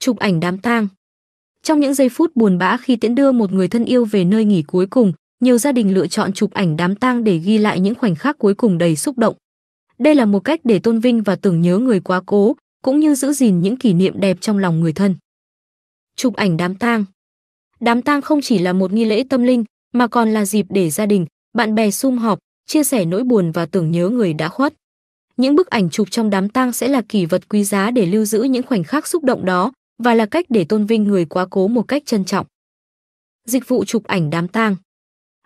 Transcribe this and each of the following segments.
chụp ảnh đám tang. Trong những giây phút buồn bã khi tiễn đưa một người thân yêu về nơi nghỉ cuối cùng, nhiều gia đình lựa chọn chụp ảnh đám tang để ghi lại những khoảnh khắc cuối cùng đầy xúc động. Đây là một cách để tôn vinh và tưởng nhớ người quá cố, cũng như giữ gìn những kỷ niệm đẹp trong lòng người thân. Chụp ảnh đám tang. Đám tang không chỉ là một nghi lễ tâm linh, mà còn là dịp để gia đình, bạn bè sum họp, chia sẻ nỗi buồn và tưởng nhớ người đã khuất. Những bức ảnh chụp trong đám tang sẽ là kỷ vật quý giá để lưu giữ những khoảnh khắc xúc động đó, và là cách để tôn vinh người quá cố một cách trân trọng. Dịch vụ chụp ảnh đám tang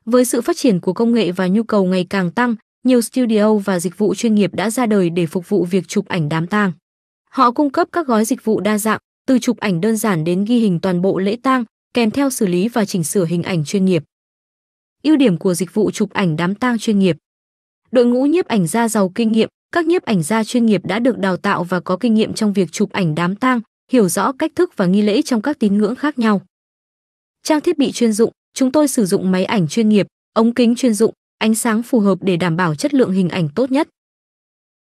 Với sự phát triển của công nghệ và nhu cầu ngày càng tăng, nhiều studio và dịch vụ chuyên nghiệp đã ra đời để phục vụ việc chụp ảnh đám tang. Họ cung cấp các gói dịch vụ đa dạng, từ chụp ảnh đơn giản đến ghi hình toàn bộ lễ tang, kèm theo xử lý và chỉnh sửa hình ảnh chuyên nghiệp. Ưu điểm của dịch vụ chụp ảnh đám tang chuyên nghiệp. Đội ngũ nhiếp ảnh gia giàu kinh nghiệm, các nhiếp ảnh gia chuyên nghiệp đã được đào tạo và có kinh nghiệm trong việc chụp ảnh đám tang, hiểu rõ cách thức và nghi lễ trong các tín ngưỡng khác nhau. Trang thiết bị chuyên dụng, chúng tôi sử dụng máy ảnh chuyên nghiệp, ống kính chuyên dụng, ánh sáng phù hợp để đảm bảo chất lượng hình ảnh tốt nhất.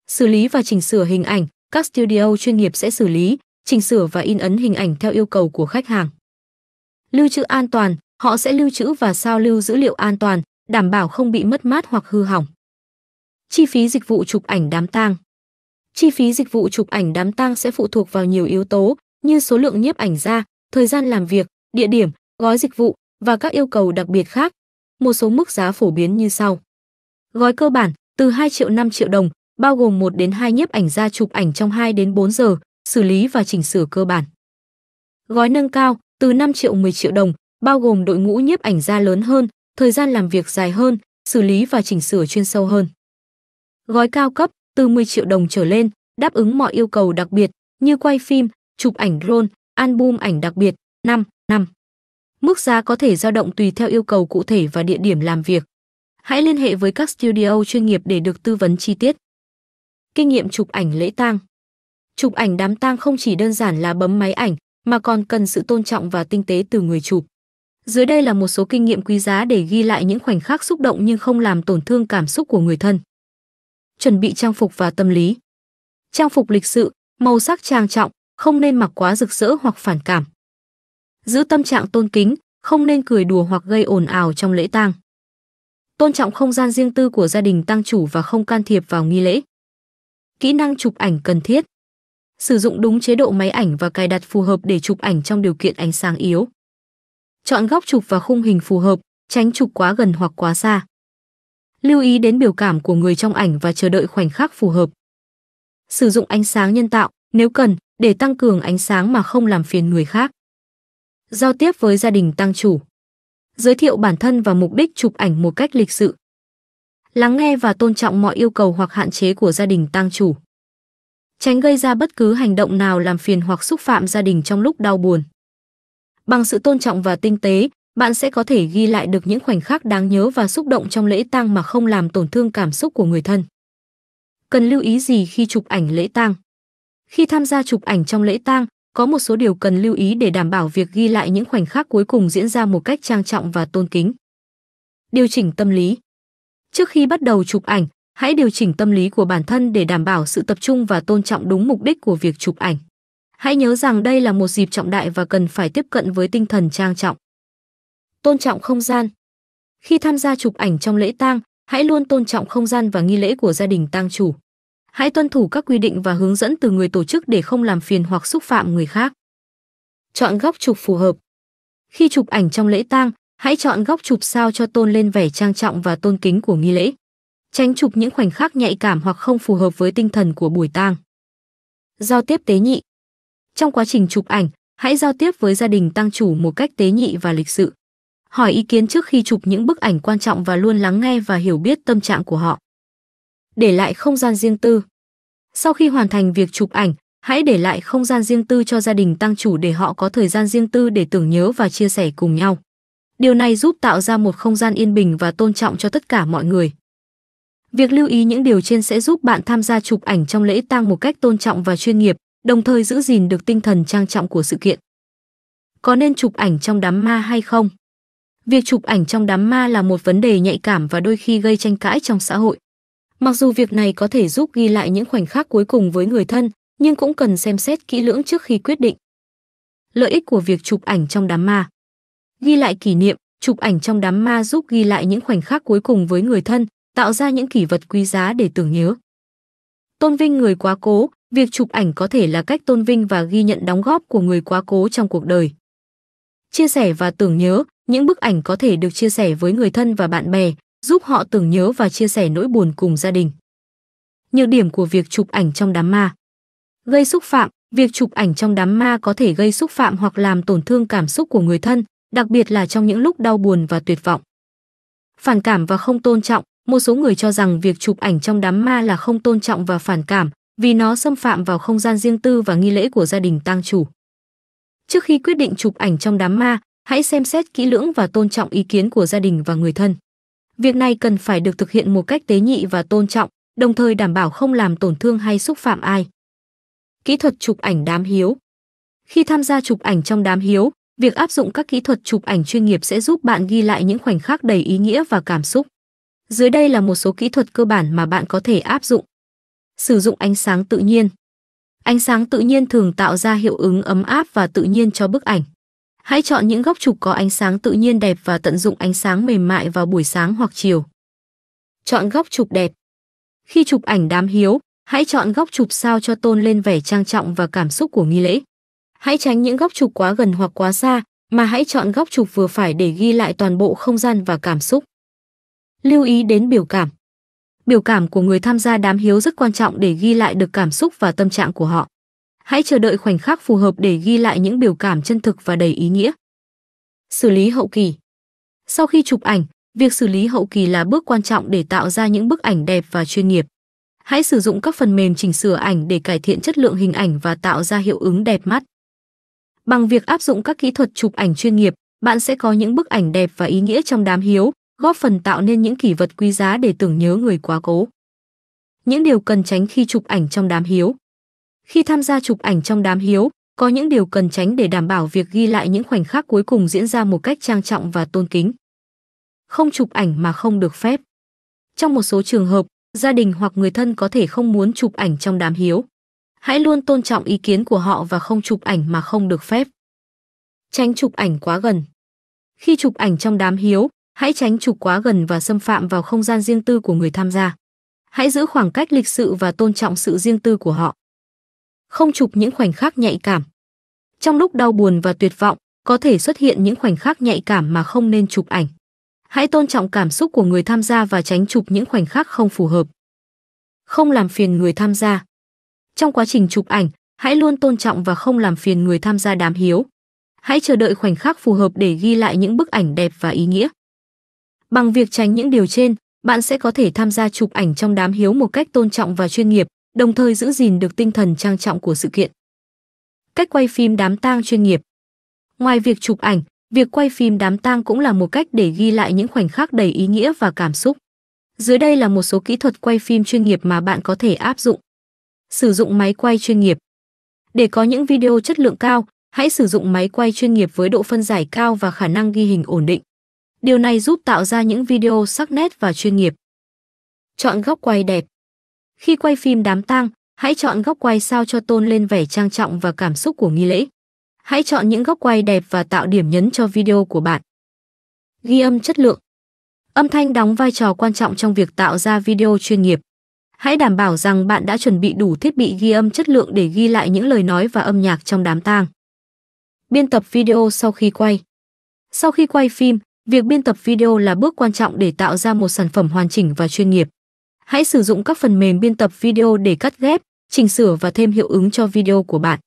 Xử lý và chỉnh sửa hình ảnh, các studio chuyên nghiệp sẽ xử lý, chỉnh sửa và in ấn hình ảnh theo yêu cầu của khách hàng. Lưu trữ an toàn, họ sẽ lưu trữ và sao lưu dữ liệu an toàn, đảm bảo không bị mất mát hoặc hư hỏng. Chi phí dịch vụ chụp ảnh đám tang chi phí dịch vụ chụp ảnh đám tang sẽ phụ thuộc vào nhiều yếu tố như số lượng nhiếp ảnh gia, thời gian làm việc, địa điểm, gói dịch vụ và các yêu cầu đặc biệt khác. Một số mức giá phổ biến như sau. Gói cơ bản từ 2 triệu 5 triệu đồng, bao gồm 1 đến 2 nhiếp ảnh gia chụp ảnh trong 2 đến 4 giờ, xử lý và chỉnh sửa cơ bản. Gói nâng cao từ 5 triệu 10 triệu đồng, bao gồm đội ngũ nhiếp ảnh gia lớn hơn, thời gian làm việc dài hơn, xử lý và chỉnh sửa chuyên sâu hơn. Gói cao cấp từ 10 triệu đồng trở lên, đáp ứng mọi yêu cầu đặc biệt như quay phim, chụp ảnh drone, album ảnh đặc biệt, 5 năm. Mức giá có thể dao động tùy theo yêu cầu cụ thể và địa điểm làm việc. Hãy liên hệ với các studio chuyên nghiệp để được tư vấn chi tiết. Kinh nghiệm chụp ảnh lễ tang. Chụp ảnh đám tang không chỉ đơn giản là bấm máy ảnh mà còn cần sự tôn trọng và tinh tế từ người chụp. Dưới đây là một số kinh nghiệm quý giá để ghi lại những khoảnh khắc xúc động nhưng không làm tổn thương cảm xúc của người thân chuẩn bị trang phục và tâm lý. Trang phục lịch sự, màu sắc trang trọng, không nên mặc quá rực rỡ hoặc phản cảm. Giữ tâm trạng tôn kính, không nên cười đùa hoặc gây ồn ào trong lễ tang. Tôn trọng không gian riêng tư của gia đình tăng chủ và không can thiệp vào nghi lễ. Kỹ năng chụp ảnh cần thiết. Sử dụng đúng chế độ máy ảnh và cài đặt phù hợp để chụp ảnh trong điều kiện ánh sáng yếu. Chọn góc chụp và khung hình phù hợp, tránh chụp quá gần hoặc quá xa lưu ý đến biểu cảm của người trong ảnh và chờ đợi khoảnh khắc phù hợp. Sử dụng ánh sáng nhân tạo, nếu cần, để tăng cường ánh sáng mà không làm phiền người khác. Giao tiếp với gia đình tăng chủ. Giới thiệu bản thân và mục đích chụp ảnh một cách lịch sự. Lắng nghe và tôn trọng mọi yêu cầu hoặc hạn chế của gia đình tăng chủ. Tránh gây ra bất cứ hành động nào làm phiền hoặc xúc phạm gia đình trong lúc đau buồn. Bằng sự tôn trọng và tinh tế, bạn sẽ có thể ghi lại được những khoảnh khắc đáng nhớ và xúc động trong lễ tang mà không làm tổn thương cảm xúc của người thân. Cần lưu ý gì khi chụp ảnh lễ tang? Khi tham gia chụp ảnh trong lễ tang, có một số điều cần lưu ý để đảm bảo việc ghi lại những khoảnh khắc cuối cùng diễn ra một cách trang trọng và tôn kính. Điều chỉnh tâm lý. Trước khi bắt đầu chụp ảnh, hãy điều chỉnh tâm lý của bản thân để đảm bảo sự tập trung và tôn trọng đúng mục đích của việc chụp ảnh. Hãy nhớ rằng đây là một dịp trọng đại và cần phải tiếp cận với tinh thần trang trọng tôn trọng không gian. Khi tham gia chụp ảnh trong lễ tang, hãy luôn tôn trọng không gian và nghi lễ của gia đình tang chủ. Hãy tuân thủ các quy định và hướng dẫn từ người tổ chức để không làm phiền hoặc xúc phạm người khác. Chọn góc chụp phù hợp. Khi chụp ảnh trong lễ tang, hãy chọn góc chụp sao cho tôn lên vẻ trang trọng và tôn kính của nghi lễ. Tránh chụp những khoảnh khắc nhạy cảm hoặc không phù hợp với tinh thần của buổi tang. Giao tiếp tế nhị. Trong quá trình chụp ảnh, hãy giao tiếp với gia đình tăng chủ một cách tế nhị và lịch sự hỏi ý kiến trước khi chụp những bức ảnh quan trọng và luôn lắng nghe và hiểu biết tâm trạng của họ. Để lại không gian riêng tư. Sau khi hoàn thành việc chụp ảnh, hãy để lại không gian riêng tư cho gia đình tăng chủ để họ có thời gian riêng tư để tưởng nhớ và chia sẻ cùng nhau. Điều này giúp tạo ra một không gian yên bình và tôn trọng cho tất cả mọi người. Việc lưu ý những điều trên sẽ giúp bạn tham gia chụp ảnh trong lễ tang một cách tôn trọng và chuyên nghiệp, đồng thời giữ gìn được tinh thần trang trọng của sự kiện. Có nên chụp ảnh trong đám ma hay không? việc chụp ảnh trong đám ma là một vấn đề nhạy cảm và đôi khi gây tranh cãi trong xã hội. Mặc dù việc này có thể giúp ghi lại những khoảnh khắc cuối cùng với người thân, nhưng cũng cần xem xét kỹ lưỡng trước khi quyết định. Lợi ích của việc chụp ảnh trong đám ma Ghi lại kỷ niệm, chụp ảnh trong đám ma giúp ghi lại những khoảnh khắc cuối cùng với người thân, tạo ra những kỷ vật quý giá để tưởng nhớ. Tôn vinh người quá cố, việc chụp ảnh có thể là cách tôn vinh và ghi nhận đóng góp của người quá cố trong cuộc đời. Chia sẻ và tưởng nhớ, những bức ảnh có thể được chia sẻ với người thân và bạn bè, giúp họ tưởng nhớ và chia sẻ nỗi buồn cùng gia đình. Nhược điểm của việc chụp ảnh trong đám ma Gây xúc phạm, việc chụp ảnh trong đám ma có thể gây xúc phạm hoặc làm tổn thương cảm xúc của người thân, đặc biệt là trong những lúc đau buồn và tuyệt vọng. Phản cảm và không tôn trọng, một số người cho rằng việc chụp ảnh trong đám ma là không tôn trọng và phản cảm vì nó xâm phạm vào không gian riêng tư và nghi lễ của gia đình tang chủ. Trước khi quyết định chụp ảnh trong đám ma, hãy xem xét kỹ lưỡng và tôn trọng ý kiến của gia đình và người thân. Việc này cần phải được thực hiện một cách tế nhị và tôn trọng, đồng thời đảm bảo không làm tổn thương hay xúc phạm ai. Kỹ thuật chụp ảnh đám hiếu Khi tham gia chụp ảnh trong đám hiếu, việc áp dụng các kỹ thuật chụp ảnh chuyên nghiệp sẽ giúp bạn ghi lại những khoảnh khắc đầy ý nghĩa và cảm xúc. Dưới đây là một số kỹ thuật cơ bản mà bạn có thể áp dụng. Sử dụng ánh sáng tự nhiên Ánh sáng tự nhiên thường tạo ra hiệu ứng ấm áp và tự nhiên cho bức ảnh. Hãy chọn những góc chụp có ánh sáng tự nhiên đẹp và tận dụng ánh sáng mềm mại vào buổi sáng hoặc chiều. Chọn góc chụp đẹp. Khi chụp ảnh đám hiếu, hãy chọn góc chụp sao cho tôn lên vẻ trang trọng và cảm xúc của nghi lễ. Hãy tránh những góc chụp quá gần hoặc quá xa, mà hãy chọn góc chụp vừa phải để ghi lại toàn bộ không gian và cảm xúc. Lưu ý đến biểu cảm. Biểu cảm của người tham gia đám hiếu rất quan trọng để ghi lại được cảm xúc và tâm trạng của họ hãy chờ đợi khoảnh khắc phù hợp để ghi lại những biểu cảm chân thực và đầy ý nghĩa. Xử lý hậu kỳ Sau khi chụp ảnh, việc xử lý hậu kỳ là bước quan trọng để tạo ra những bức ảnh đẹp và chuyên nghiệp. Hãy sử dụng các phần mềm chỉnh sửa ảnh để cải thiện chất lượng hình ảnh và tạo ra hiệu ứng đẹp mắt. Bằng việc áp dụng các kỹ thuật chụp ảnh chuyên nghiệp, bạn sẽ có những bức ảnh đẹp và ý nghĩa trong đám hiếu, góp phần tạo nên những kỷ vật quý giá để tưởng nhớ người quá cố. Những điều cần tránh khi chụp ảnh trong đám hiếu khi tham gia chụp ảnh trong đám hiếu, có những điều cần tránh để đảm bảo việc ghi lại những khoảnh khắc cuối cùng diễn ra một cách trang trọng và tôn kính. Không chụp ảnh mà không được phép. Trong một số trường hợp, gia đình hoặc người thân có thể không muốn chụp ảnh trong đám hiếu. Hãy luôn tôn trọng ý kiến của họ và không chụp ảnh mà không được phép. Tránh chụp ảnh quá gần. Khi chụp ảnh trong đám hiếu, hãy tránh chụp quá gần và xâm phạm vào không gian riêng tư của người tham gia. Hãy giữ khoảng cách lịch sự và tôn trọng sự riêng tư của họ không chụp những khoảnh khắc nhạy cảm. Trong lúc đau buồn và tuyệt vọng, có thể xuất hiện những khoảnh khắc nhạy cảm mà không nên chụp ảnh. Hãy tôn trọng cảm xúc của người tham gia và tránh chụp những khoảnh khắc không phù hợp. Không làm phiền người tham gia. Trong quá trình chụp ảnh, hãy luôn tôn trọng và không làm phiền người tham gia đám hiếu. Hãy chờ đợi khoảnh khắc phù hợp để ghi lại những bức ảnh đẹp và ý nghĩa. Bằng việc tránh những điều trên, bạn sẽ có thể tham gia chụp ảnh trong đám hiếu một cách tôn trọng và chuyên nghiệp, đồng thời giữ gìn được tinh thần trang trọng của sự kiện. Cách quay phim đám tang chuyên nghiệp Ngoài việc chụp ảnh, việc quay phim đám tang cũng là một cách để ghi lại những khoảnh khắc đầy ý nghĩa và cảm xúc. Dưới đây là một số kỹ thuật quay phim chuyên nghiệp mà bạn có thể áp dụng. Sử dụng máy quay chuyên nghiệp. Để có những video chất lượng cao, hãy sử dụng máy quay chuyên nghiệp với độ phân giải cao và khả năng ghi hình ổn định. Điều này giúp tạo ra những video sắc nét và chuyên nghiệp. Chọn góc quay đẹp. Khi quay phim đám tang, hãy chọn góc quay sao cho tôn lên vẻ trang trọng và cảm xúc của nghi lễ. Hãy chọn những góc quay đẹp và tạo điểm nhấn cho video của bạn. Ghi âm chất lượng Âm thanh đóng vai trò quan trọng trong việc tạo ra video chuyên nghiệp. Hãy đảm bảo rằng bạn đã chuẩn bị đủ thiết bị ghi âm chất lượng để ghi lại những lời nói và âm nhạc trong đám tang. Biên tập video sau khi quay Sau khi quay phim, việc biên tập video là bước quan trọng để tạo ra một sản phẩm hoàn chỉnh và chuyên nghiệp. Hãy sử dụng các phần mềm biên tập video để cắt ghép, chỉnh sửa và thêm hiệu ứng cho video của bạn.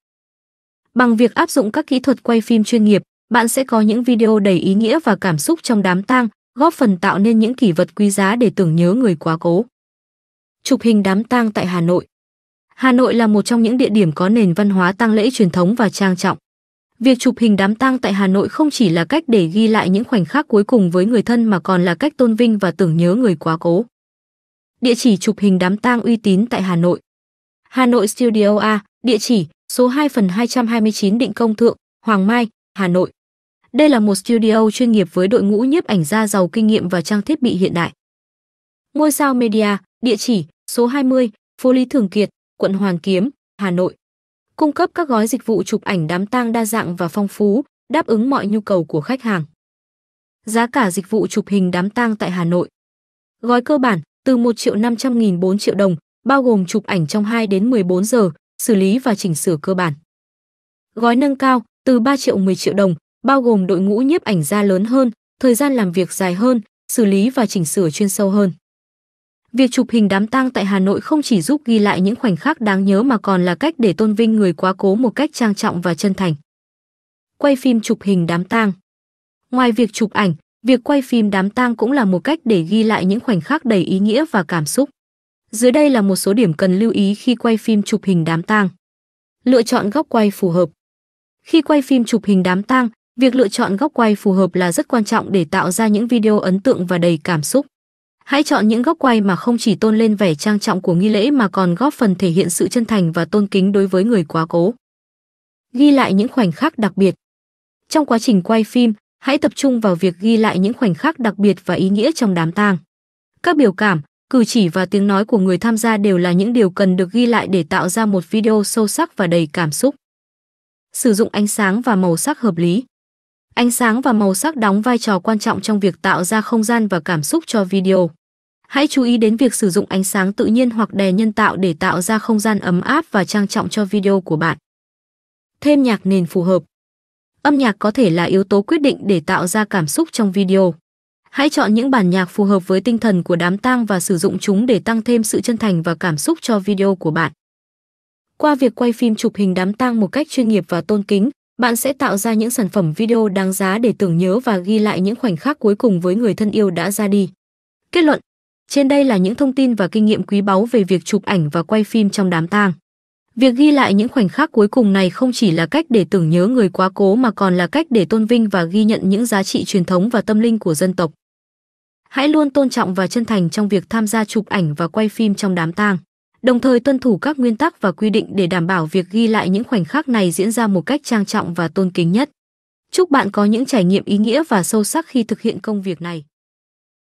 Bằng việc áp dụng các kỹ thuật quay phim chuyên nghiệp, bạn sẽ có những video đầy ý nghĩa và cảm xúc trong đám tang, góp phần tạo nên những kỷ vật quý giá để tưởng nhớ người quá cố. Chụp hình đám tang tại Hà Nội Hà Nội là một trong những địa điểm có nền văn hóa tang lễ truyền thống và trang trọng. Việc chụp hình đám tang tại Hà Nội không chỉ là cách để ghi lại những khoảnh khắc cuối cùng với người thân mà còn là cách tôn vinh và tưởng nhớ người quá cố địa chỉ chụp hình đám tang uy tín tại Hà Nội. Hà Nội Studio A, địa chỉ số 2 phần 229 Định Công Thượng, Hoàng Mai, Hà Nội. Đây là một studio chuyên nghiệp với đội ngũ nhiếp ảnh gia giàu kinh nghiệm và trang thiết bị hiện đại. Ngôi sao Media, địa chỉ số 20, phố Lý Thường Kiệt, quận Hoàng Kiếm, Hà Nội. Cung cấp các gói dịch vụ chụp ảnh đám tang đa dạng và phong phú, đáp ứng mọi nhu cầu của khách hàng. Giá cả dịch vụ chụp hình đám tang tại Hà Nội. Gói cơ bản từ 1 triệu 500 nghìn 4 triệu đồng, bao gồm chụp ảnh trong 2 đến 14 giờ, xử lý và chỉnh sửa cơ bản. Gói nâng cao từ 3 triệu 10 triệu đồng, bao gồm đội ngũ nhiếp ảnh gia lớn hơn, thời gian làm việc dài hơn, xử lý và chỉnh sửa chuyên sâu hơn. Việc chụp hình đám tang tại Hà Nội không chỉ giúp ghi lại những khoảnh khắc đáng nhớ mà còn là cách để tôn vinh người quá cố một cách trang trọng và chân thành. Quay phim chụp hình đám tang. Ngoài việc chụp ảnh, Việc quay phim đám tang cũng là một cách để ghi lại những khoảnh khắc đầy ý nghĩa và cảm xúc. Dưới đây là một số điểm cần lưu ý khi quay phim chụp hình đám tang. Lựa chọn góc quay phù hợp. Khi quay phim chụp hình đám tang, việc lựa chọn góc quay phù hợp là rất quan trọng để tạo ra những video ấn tượng và đầy cảm xúc. Hãy chọn những góc quay mà không chỉ tôn lên vẻ trang trọng của nghi lễ mà còn góp phần thể hiện sự chân thành và tôn kính đối với người quá cố. Ghi lại những khoảnh khắc đặc biệt. Trong quá trình quay phim, hãy tập trung vào việc ghi lại những khoảnh khắc đặc biệt và ý nghĩa trong đám tang. Các biểu cảm, cử chỉ và tiếng nói của người tham gia đều là những điều cần được ghi lại để tạo ra một video sâu sắc và đầy cảm xúc. Sử dụng ánh sáng và màu sắc hợp lý. Ánh sáng và màu sắc đóng vai trò quan trọng trong việc tạo ra không gian và cảm xúc cho video. Hãy chú ý đến việc sử dụng ánh sáng tự nhiên hoặc đèn nhân tạo để tạo ra không gian ấm áp và trang trọng cho video của bạn. Thêm nhạc nền phù hợp âm nhạc có thể là yếu tố quyết định để tạo ra cảm xúc trong video. Hãy chọn những bản nhạc phù hợp với tinh thần của đám tang và sử dụng chúng để tăng thêm sự chân thành và cảm xúc cho video của bạn. Qua việc quay phim chụp hình đám tang một cách chuyên nghiệp và tôn kính, bạn sẽ tạo ra những sản phẩm video đáng giá để tưởng nhớ và ghi lại những khoảnh khắc cuối cùng với người thân yêu đã ra đi. Kết luận, trên đây là những thông tin và kinh nghiệm quý báu về việc chụp ảnh và quay phim trong đám tang. Việc ghi lại những khoảnh khắc cuối cùng này không chỉ là cách để tưởng nhớ người quá cố mà còn là cách để tôn vinh và ghi nhận những giá trị truyền thống và tâm linh của dân tộc. Hãy luôn tôn trọng và chân thành trong việc tham gia chụp ảnh và quay phim trong đám tang, đồng thời tuân thủ các nguyên tắc và quy định để đảm bảo việc ghi lại những khoảnh khắc này diễn ra một cách trang trọng và tôn kính nhất. Chúc bạn có những trải nghiệm ý nghĩa và sâu sắc khi thực hiện công việc này.